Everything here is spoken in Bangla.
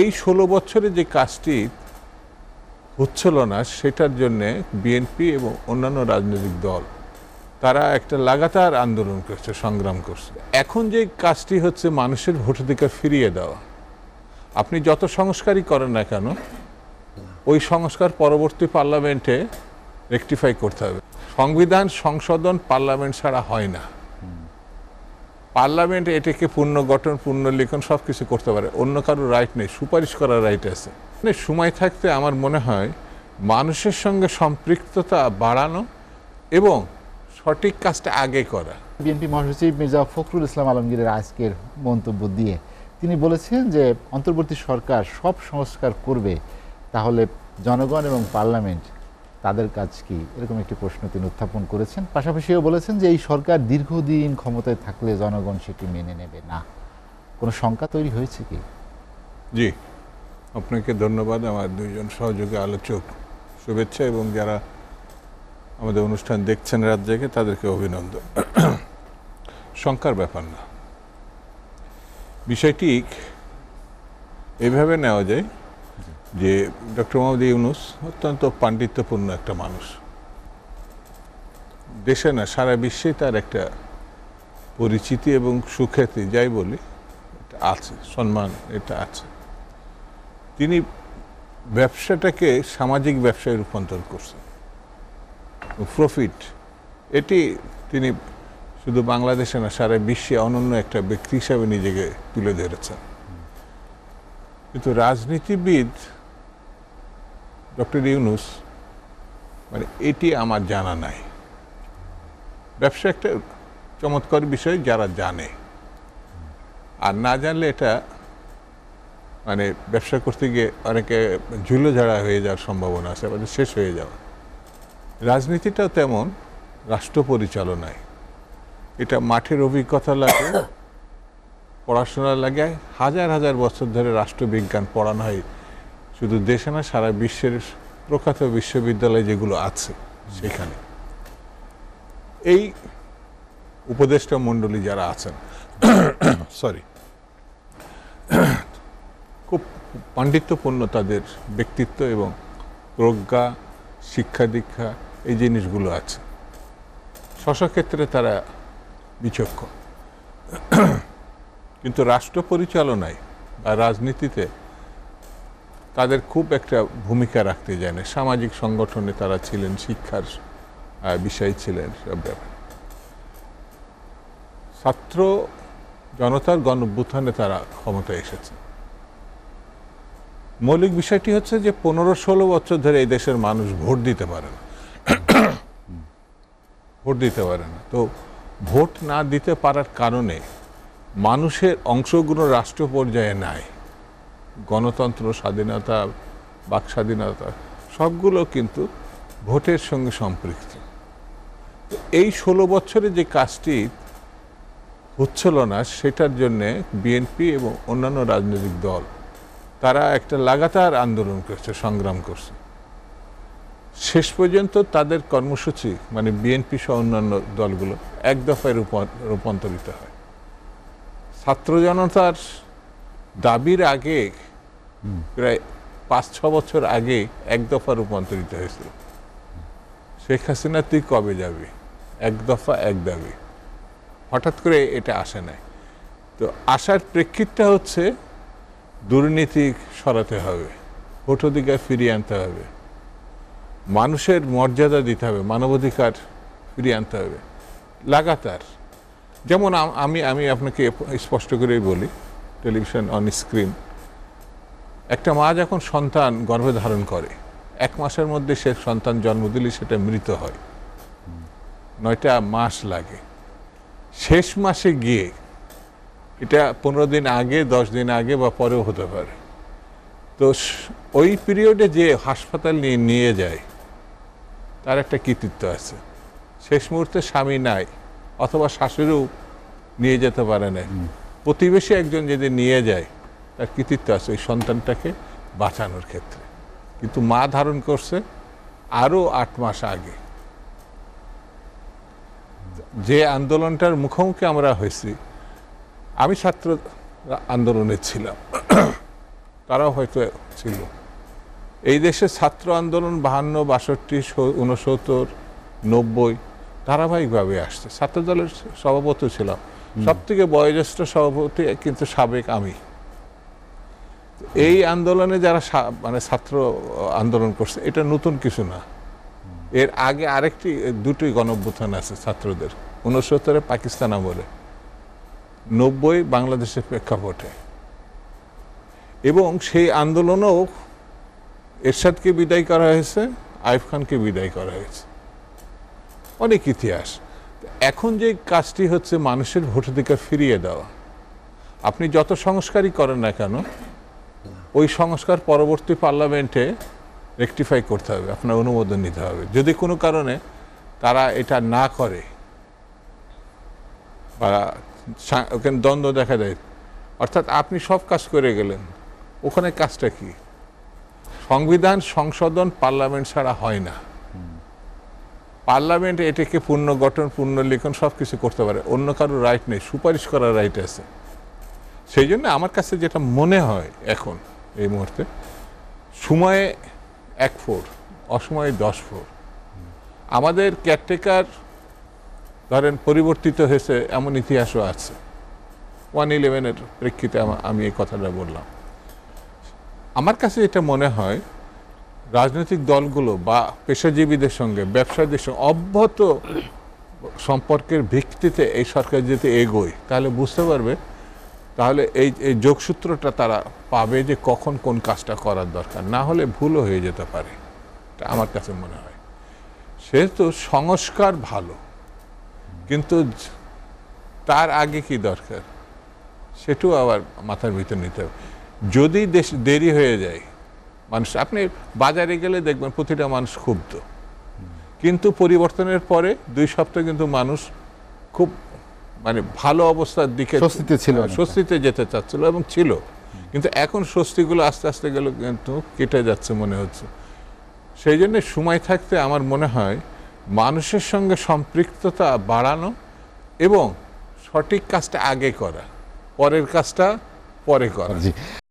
এই ষোলো বছরে যে কাজটি হচ্ছিল না সেটার জন্যে বিএনপি এবং অন্যান্য রাজনৈতিক দল তারা একটা লাগাতার আন্দোলন করছে সংগ্রাম করছে এখন যে কাজটি হচ্ছে মানুষের ভোটাধিকার ফিরিয়ে দেওয়া আপনি যত সংস্কারই করেন না কেন ওই সংস্কার পরবর্তী পার্লামেন্টে রেকটিফাই করতে হবে সংবিধান সংশোধন পার্লামেন্ট ছাড়া হয় না পার্লামেন্ট এটাকে পূর্ণ গঠন পূর্ণ লিখন সব কিছু করতে পারে অন্য কারো রাইট নেই সুপারিশ করার রাইট আছে মানে সময় থাকতে আমার মনে হয় মানুষের সঙ্গে সম্পৃক্ততা বাড়ানো এবং সঠিক কাজটা আগে করা বিএনপি মহাসচিব মির্জা ফখরুল ইসলাম আলমগীরের আজকের মন্তব্য দিয়ে তিনি বলেছেন যে অন্তর্বর্তী সরকার সব সংস্কার করবে তাহলে জনগণ এবং পার্লামেন্ট তাদের কাজ কি এরকম একটি প্রশ্ন তিনি উত্থাপন করেছেন পাশাপাশিও বলেছেন যে এই সরকার দীর্ঘদিন ক্ষমতায় থাকলে জনগণ সেটি মেনে নেবে না কোনো শঙ্কা তৈরি হয়েছে কি জি আপনাকে ধন্যবাদ আমার দুইজন সহযোগী আলোচক শুভেচ্ছা এবং যারা আমাদের অনুষ্ঠান দেখছেন রাত জেগে তাদেরকে অভিনন্দন শঙ্কার ব্যাপার না বিষয়টি এভাবে নেওয়া যায় যে ডক্টর মোহাম্মদ ইউনুস অত্যন্ত পাণ্ডিত্যপূর্ণ একটা মানুষ দেশে না সারা বিশ্বে তার একটা পরিচিতি এবং সুখ্যাতি যাই বলি এটা আছে সম্মান এটা আছে তিনি ব্যবসাটাকে সামাজিক ব্যবসায় রূপান্তর করছেন প্রফিট এটি তিনি শুধু বাংলাদেশে না সারা বিশ্বে অনন্য একটা ব্যক্তি হিসাবে নিজেকে তুলে ধরেছেন কিন্তু রাজনীতিবিদ ডক্টর ইউনুস মানে এটি আমার জানা নাই ব্যবসা একটা চমৎকার বিষয় যারা জানে আর না জানলে এটা মানে ব্যবসা করতে গিয়ে অনেকে ঝুলো ঝাড়া হয়ে যাওয়ার সম্ভাবনা আছে মানে শেষ হয়ে যাওয়া রাজনীতিটাও তেমন রাষ্ট্র পরিচালনায় এটা মাঠের অভিজ্ঞতা লাগে পড়াশোনা লাগে হাজার হাজার বছর ধরে রাষ্ট্রবিজ্ঞান পড়ানো হয় শুধু দেশে না সারা বিশ্বের প্রখ্যাত বিশ্ববিদ্যালয় যেগুলো আছে সেখানে এই উপদেষ্টা মণ্ডলী যারা আছেন সরি খুব পাণ্ডিত্যপূর্ণ তাদের ব্যক্তিত্ব এবং প্রজ্ঞা শিক্ষা দীক্ষা এই জিনিসগুলো আছে স্বস্বক্ষেত্রে তারা বিচক্ষণ কিন্তু রাষ্ট্র পরিচালনায় বা রাজনীতিতে তাদের খুব একটা ভূমিকা রাখতে যায় না সামাজিক সংগঠনে তারা ছিলেন শিক্ষার বিষয় ছিলেন সব ব্যাপার ছাত্র জনতার গণ তারা ক্ষমতায় এসেছে মৌলিক বিষয়টি হচ্ছে যে পনেরো ষোলো বছর ধরে এই দেশের মানুষ ভোট দিতে পারে না ভোট দিতে পারে না তো ভোট না দিতে পারার কারণে মানুষের অংশগ্রহণ রাষ্ট্র পর্যায়ে নাই গণতন্ত্র স্বাধীনতা বাক স্বাধীনতা সবগুলো কিন্তু ভোটের সঙ্গে সম্পৃক্ত এই ষোলো বছরে যে কাজটি হচ্ছিল না সেটার জন্যে বিএনপি এবং অন্যান্য রাজনৈতিক দল তারা একটা লাগাতার আন্দোলন করছে সংগ্রাম করছে শেষ পর্যন্ত তাদের কর্মসূচি মানে বিএনপি সহ অন্যান্য দলগুলো এক দফায় রূপান্তরিত হয় ছাত্র জনতার দাবির আগে প্রায় পাঁচ ছ বছর আগে এক দফা রূপান্তরিত হয়েছিল শেখ হাসিনা তুই কবে যাবি এক দফা এক দাবি হঠাৎ করে এটা আসে নাই তো আসার প্রেক্ষিতটা হচ্ছে দুর্নীতি সরাতে হবে ভোট অধিকার ফিরিয়ে আনতে হবে মানুষের মর্যাদা দিতে হবে মানবাধিকার ফিরিয়ে আনতে হবে লাগাতার যেমন আমি আমি আপনাকে স্পষ্ট করেই বলি টেলিভিশন অন স্ক্রিন একটা মা যখন সন্তান গর্ভে ধারণ করে এক মাসের মধ্যে সে সন্তান জন্ম দিলে সেটা মৃত হয় নয়টা মাস লাগে শেষ মাসে গিয়ে এটা পনেরো দিন আগে দশ দিন আগে বা পরেও হতে পারে তো ওই পিরিয়ডে যে হাসপাতাল নিয়ে নিয়ে যায় তার একটা কৃতিত্ব আছে শেষ মুহূর্তে স্বামী নাই অথবা শাশুড়িও নিয়ে যেতে পারে না প্রতিবেশী একজন যদি নিয়ে যায় তার কৃতিত্ব আছে ওই সন্তানটাকে বাঁচানোর ক্ষেত্রে কিন্তু মা ধারণ করছে আরও আট মাস আগে যে আন্দোলনটার মুখোমুখি আমরা হয়েছি আমি ছাত্র আন্দোলনে ছিলাম তারাও হয়তো ছিল এই দেশে ছাত্র আন্দোলন বাহান্ন বাষট্টি উনসত্তর নব্বই ধারাবাহিকভাবে আসছে ছাত্র দলের সভাপতি ছিলাম সব থেকে বয়োজ্যেষ্ঠ সভাপতি কিন্তু সাবেক আমি এই আন্দোলনে যারা মানে ছাত্র আন্দোলন করছে এটা নতুন কিছু না এর আগে আরেকটি দুটি গণভ্যুত্থান আছে ছাত্রদের উনসত্তরে পাকিস্তান আমলে নব্বই বাংলাদেশের প্রেক্ষাপটে এবং সেই আন্দোলনও এরশাদকে বিদায় করা হয়েছে আইফ খানকে বিদায় করা হয়েছে অনেক ইতিহাস এখন যে কাজটি হচ্ছে মানুষের ভোটাধিকার ফিরিয়ে দেওয়া আপনি যত সংস্কারই করেন না কেন ওই সংস্কার পরবর্তী পার্লামেন্টে রেকটিফাই করতে হবে আপনার অনুমোদন নিতে হবে যদি কোনো কারণে তারা এটা না করে বা ওখানে দ্বন্দ্ব দেখা দেয় অর্থাৎ আপনি সব কাজ করে গেলেন ওখানে কাজটা কি সংবিধান সংশোধন পার্লামেন্ট ছাড়া হয় না পার্লামেন্ট এটাকে পূর্ণ গঠন পূর্ণ লিখন সব কিছু করতে পারে অন্য কারো রাইট নেই সুপারিশ করার রাইট আছে সেই জন্য আমার কাছে যেটা মনে হয় এখন এই মুহূর্তে সময়ে এক ফোর অসময়ে দশ ফোর আমাদের ক্যারটেকার ধরেন পরিবর্তিত হয়েছে এমন ইতিহাসও আছে ওয়ান ইলেভেনের প্রেক্ষিতে আমি এই কথাটা বললাম আমার কাছে এটা মনে হয় রাজনৈতিক দলগুলো বা পেশাজীবীদের সঙ্গে ব্যবসায়ীদের সঙ্গে অব্যত সম্পর্কের ভিত্তিতে এই সরকার যদি এগোয় তাহলে বুঝতে পারবে তাহলে এই এই যোগসূত্রটা তারা পাবে যে কখন কোন কাজটা করার দরকার না হলে ভুলও হয়ে যেতে পারে আমার কাছে মনে হয় সেহেতু সংস্কার ভালো কিন্তু তার আগে কি দরকার সেটাও আবার মাথার ভিতর নিতে হবে যদি দেশ দেরি হয়ে যায় মানুষ আপনি বাজারে গেলে দেখবেন প্রতিটা মানুষ ক্ষুব্ধ কিন্তু পরিবর্তনের পরে দুই সপ্তাহ কিন্তু মানুষ খুব মানে ভালো অবস্থার দিকে স্বস্তিতে ছিল হ্যাঁ, স্বস্তিতে যেতে চাচ্ছিল এবং ছিল কিন্তু এখন স্বস্তিগুলো আস্তে আস্তে গেল কিন্তু কেটে যাচ্ছে মনে হচ্ছে সেই জন্য সময় থাকতে আমার মনে হয় মানুষের সঙ্গে সম্পৃক্ততা বাড়ানো এবং সঠিক কাজটা আগে করা পরের কাজটা পরে করা